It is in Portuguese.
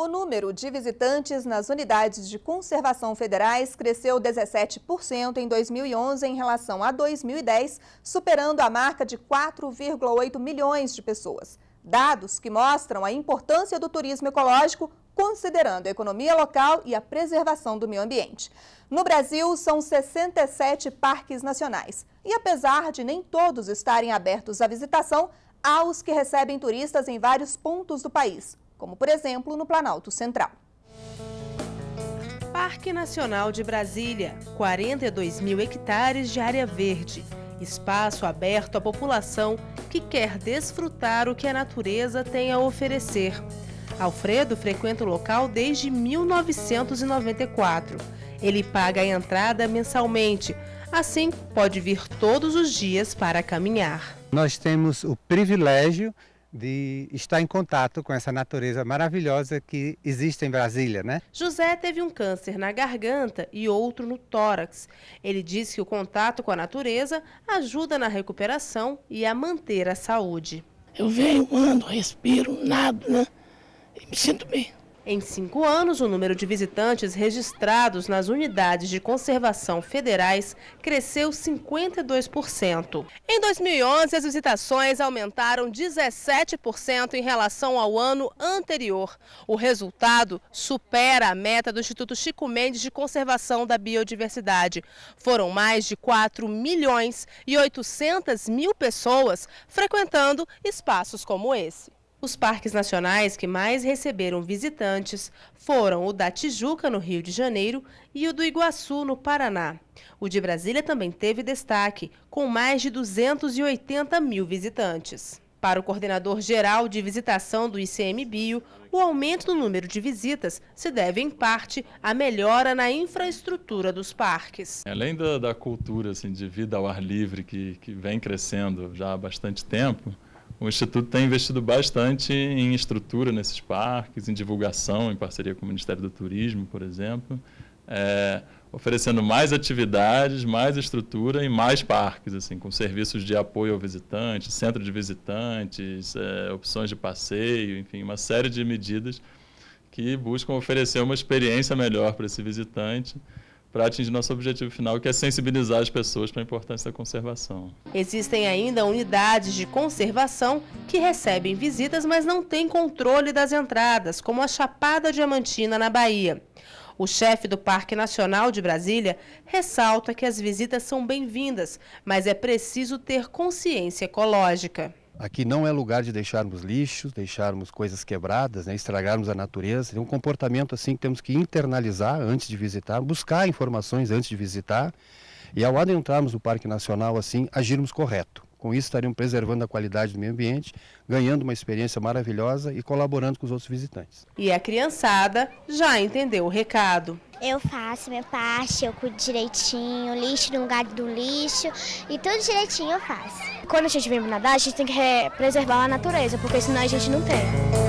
O número de visitantes nas unidades de conservação federais cresceu 17% em 2011 em relação a 2010, superando a marca de 4,8 milhões de pessoas. Dados que mostram a importância do turismo ecológico, considerando a economia local e a preservação do meio ambiente. No Brasil, são 67 parques nacionais. E apesar de nem todos estarem abertos à visitação, há os que recebem turistas em vários pontos do país como por exemplo no Planalto Central. Parque Nacional de Brasília, 42 mil hectares de área verde, espaço aberto à população que quer desfrutar o que a natureza tem a oferecer. Alfredo frequenta o local desde 1994. Ele paga a entrada mensalmente, assim pode vir todos os dias para caminhar. Nós temos o privilégio de estar em contato com essa natureza maravilhosa que existe em Brasília, né? José teve um câncer na garganta e outro no tórax. Ele disse que o contato com a natureza ajuda na recuperação e a manter a saúde. Eu venho, ando, respiro, nado, né? E me sinto bem. Em cinco anos, o número de visitantes registrados nas unidades de conservação federais cresceu 52%. Em 2011, as visitações aumentaram 17% em relação ao ano anterior. O resultado supera a meta do Instituto Chico Mendes de Conservação da Biodiversidade. Foram mais de 4 milhões e 800 mil pessoas frequentando espaços como esse. Os parques nacionais que mais receberam visitantes foram o da Tijuca, no Rio de Janeiro, e o do Iguaçu, no Paraná. O de Brasília também teve destaque, com mais de 280 mil visitantes. Para o coordenador geral de visitação do ICMBio, o aumento do número de visitas se deve, em parte, à melhora na infraestrutura dos parques. Além da, da cultura assim, de vida ao ar livre que, que vem crescendo já há bastante tempo, o Instituto tem investido bastante em estrutura nesses parques, em divulgação, em parceria com o Ministério do Turismo, por exemplo, é, oferecendo mais atividades, mais estrutura e mais parques, assim, com serviços de apoio ao visitante, centro de visitantes, é, opções de passeio, enfim, uma série de medidas que buscam oferecer uma experiência melhor para esse visitante para atingir nosso objetivo final, que é sensibilizar as pessoas para a importância da conservação. Existem ainda unidades de conservação que recebem visitas, mas não têm controle das entradas, como a Chapada Diamantina, na Bahia. O chefe do Parque Nacional de Brasília ressalta que as visitas são bem-vindas, mas é preciso ter consciência ecológica. Aqui não é lugar de deixarmos lixos, deixarmos coisas quebradas, né, estragarmos a natureza. É um comportamento assim que temos que internalizar antes de visitar, buscar informações antes de visitar e ao adentrarmos no Parque Nacional assim, agirmos correto. Com isso estaremos preservando a qualidade do meio ambiente, ganhando uma experiência maravilhosa e colaborando com os outros visitantes. E a criançada já entendeu o recado. Eu faço minha parte, eu cuido direitinho, lixo no lugar do lixo e tudo direitinho eu faço. Quando a gente vem nadar, a gente tem que preservar a natureza, porque senão a gente não tem.